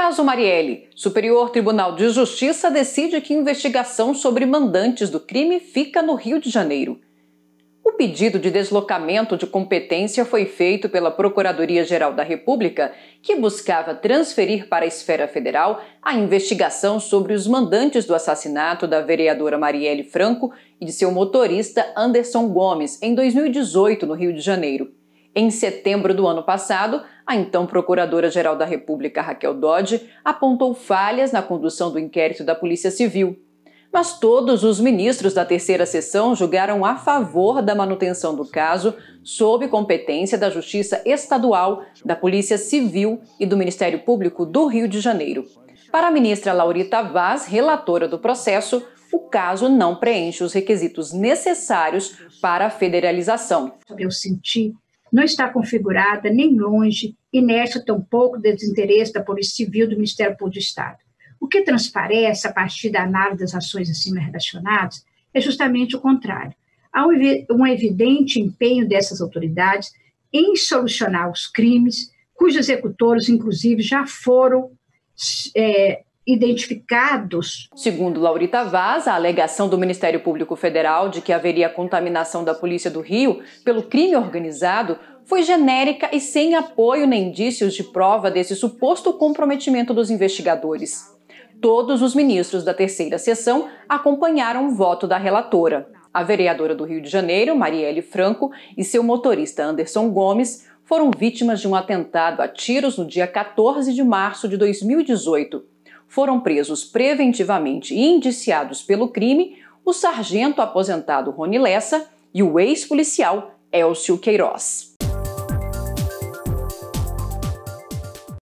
Caso Marielle, Superior Tribunal de Justiça decide que investigação sobre mandantes do crime fica no Rio de Janeiro. O pedido de deslocamento de competência foi feito pela Procuradoria-Geral da República, que buscava transferir para a esfera federal a investigação sobre os mandantes do assassinato da vereadora Marielle Franco e de seu motorista Anderson Gomes em 2018 no Rio de Janeiro. Em setembro do ano passado, a então Procuradora-Geral da República, Raquel Dodge, apontou falhas na condução do inquérito da Polícia Civil. Mas todos os ministros da terceira sessão julgaram a favor da manutenção do caso, sob competência da Justiça Estadual, da Polícia Civil e do Ministério Público do Rio de Janeiro. Para a ministra Laurita Vaz, relatora do processo, o caso não preenche os requisitos necessários para a federalização. Eu senti não está configurada nem longe inércia tampouco do desinteresse da Polícia Civil do Ministério Público do Estado. O que transparece a partir da análise das ações acima relacionadas é justamente o contrário. Há um evidente empenho dessas autoridades em solucionar os crimes, cujos executores, inclusive, já foram é, identificados. Segundo Laurita Vaz, a alegação do Ministério Público Federal de que haveria contaminação da Polícia do Rio pelo crime organizado foi genérica e sem apoio nem indícios de prova desse suposto comprometimento dos investigadores. Todos os ministros da terceira sessão acompanharam o voto da relatora. A vereadora do Rio de Janeiro, Marielle Franco, e seu motorista Anderson Gomes foram vítimas de um atentado a tiros no dia 14 de março de 2018 foram presos preventivamente e indiciados pelo crime o sargento aposentado Rony Lessa e o ex-policial Elcio Queiroz.